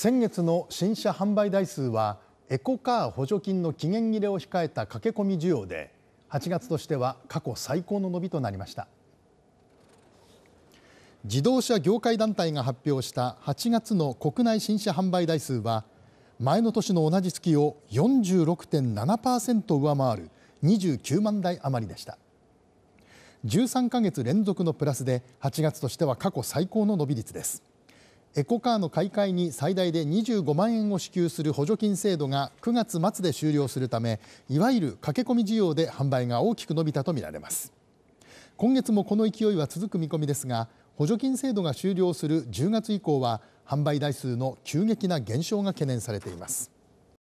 先月の新車販売台数はエコカー補助金の期限切れを控えた駆け込み需要で8月としては過去最高の伸びとなりました自動車業界団体が発表した8月の国内新車販売台数は前の年の同じ月を46.7%上回る29万台余りでした13ヶ月連続のプラスで8月としては過去最高の伸び率ですエコカーの買い替えに最大で25万円を支給する補助金制度が9月末で終了するためいわゆる駆け込み需要で販売が大きく伸びたとみられます今月もこの勢いは続く見込みですが補助金制度が終了する10月以降は販売台数の急激な減少が懸念されています